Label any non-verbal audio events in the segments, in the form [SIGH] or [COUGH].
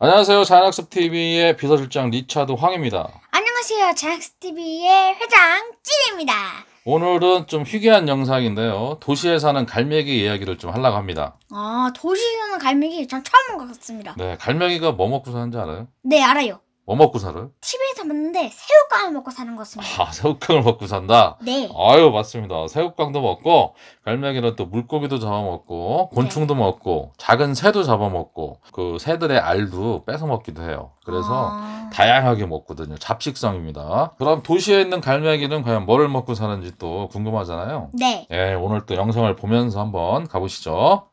안녕하세요. 자연학습TV의 비서실장 리차드 황입니다. 안녕하세요. 자연학습TV의 회장 찐입니다. 오늘은 좀 희귀한 영상인데요. 도시에 사는 갈매기 이야기를 좀 하려고 합니다. 아, 도시에 사는 갈매기 전 처음 본 것 같습니다. 네, 갈매기가 뭐 먹고 사는지 알아요? 네, 알아요. 뭐 먹고 살아요? t v 에 살았는데 새우깡을 먹고 사는 것입니다. 아, 새우깡을 먹고 산다? 네. 아유, 맞습니다. 새우깡도 먹고, 갈매기는 또 물고기도 잡아먹고, 곤충도 네. 먹고, 작은 새도 잡아먹고, 그 새들의 알도 뺏어먹기도 해요. 그래서 아... 다양하게 먹거든요. 잡식성입니다. 그럼 도시에 있는 갈매기는 과연 뭐를 먹고 사는지 또 궁금하잖아요. 네. 예, 오늘 또 영상을 보면서 한번 가보시죠.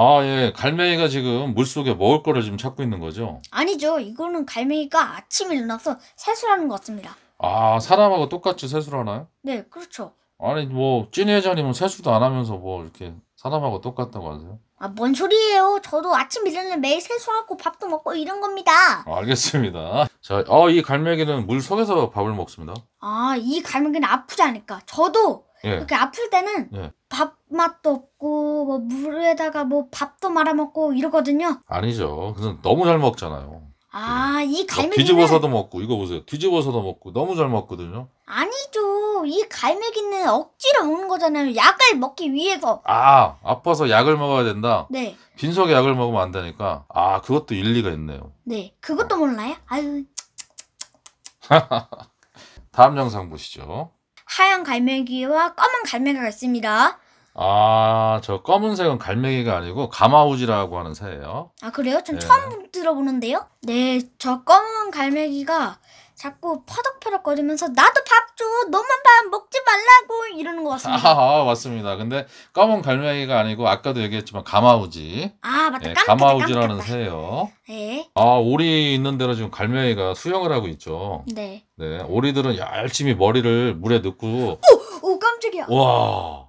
아, 예. 갈매기가 지금 물속에 먹을 거를 지금 찾고 있는 거죠? 아니죠. 이거는 갈매기가 아침에 일어나서 세수를 하는 것 같습니다. 아, 사람하고 똑같이 세수를 하나요? 네, 그렇죠. 아니, 뭐, 찐회자님은 세수도 안 하면서 뭐, 이렇게 사람하고 똑같다고 하세요? 아, 뭔 소리예요. 저도 아침 일어나서 매일 세수하고 밥도 먹고 이런 겁니다. 알겠습니다. 자, 어, 이 갈매기는 물 속에서 밥을 먹습니다. 아, 이 갈매기는 아프지 않을까. 저도 예. 이렇게 그 아플 때는 예. 밥 맛도 없고 뭐 물에다가 뭐 밥도 말아 먹고 이러거든요. 아니죠. 그건 너무 잘 먹잖아요. 아, 예. 이 갈매기는 뒤집어서도 먹고 이거 보세요. 뒤집어서도 먹고 너무 잘 먹거든요. 아니죠. 이 갈매기는 억지로 먹는 거잖아요. 약을 먹기 위해서. 아, 아파서 약을 먹어야 된다. 네. 빈속에 약을 먹으면 안 되니까. 아, 그것도 일리가 있네요. 네. 그것도 몰라요? 아유. [LAUGHS] 다음 영상 보시죠. 하얀 갈매기와 검은 갈매기가 있습니다. 아, 저 검은색은 갈매기가 아니고 가마우지라고 하는 새예요. 아, 그래요? 전 예. 처음 들어보는데요. 네, 저 검은 갈매기가 자꾸 퍼덕퍼덕거리면서 나도 밥 줘, 너만 밥 먹지 말라고 이러는 것 같습니다. 아, 맞습니다. 근데 검은 갈매기가 아니고 아까도 얘기했지만 가마우지. 아, 맞다. 예, 가마우지라는 새예요. 네. 아, 오리 있는 데로 지금 갈매기가 수영을 하고 있죠. 네. 네, 오리들은 열심히 머리를 물에 넣고 오, 깜짝이야. 와,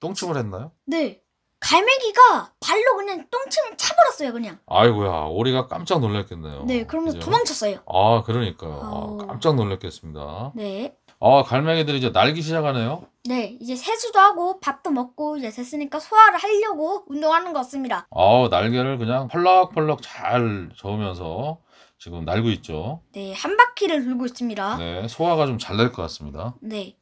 똥침을 했나요? 네. 갈매기가 발로 그냥 똥침을 차버렸어요, 그냥. 아이고야, 오리가 깜짝 놀랐겠네요. 네, 그러면서 그죠? 도망쳤어요. 아, 그러니까요. 아, 깜짝 놀랐겠습니다. 네. 아, 갈매기들이 이제 날기 시작하네요. 네, 이제 세수도 하고 밥도 먹고 이제 됐으니까 소화를 하려고 운동하는 것 같습니다. 아, 날개를 그냥 펄럭펄럭 잘 저으면서 지금 날고 있죠. 네, 한 바퀴를 돌고 있습니다. 네, 소화가 좀 잘 될 것 같습니다. 네.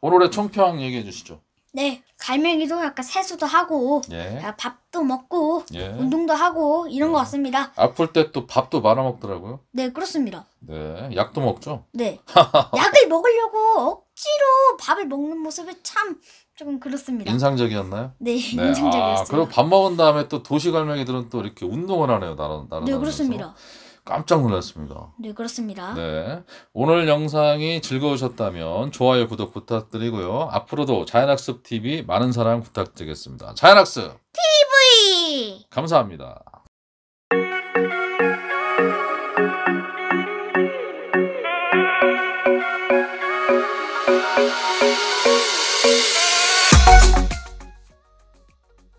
올해 총평 얘기해 주시죠. 네, 갈매기도 약간 세수도 하고 예. 밥도 먹고 예. 운동도 하고 이런 것 예. 같습니다. 아플 때 또 밥도 말아 먹더라고요. 네, 그렇습니다. 네, 약도 먹죠. 네, [LAUGHS] 약을 먹으려고 억지로 밥을 먹는 모습이 참 조금 그렇습니다. 인상적이었나요? 네, 네. 아, 인상적이었어요. 아, 그리고 밥 먹은 다음에 또 도시 갈매기들은 또 이렇게 운동을 하네요. 나는 나는. 네, 그렇습니다. 깜짝 놀랐습니다. 네, 그렇습니다. 네. 오늘 영상이 즐거우셨다면 좋아요, 구독 부탁드리고요. 앞으로도 자연학습 TV 많은 사랑 부탁드리겠습니다. 자연학습 TV! 감사합니다.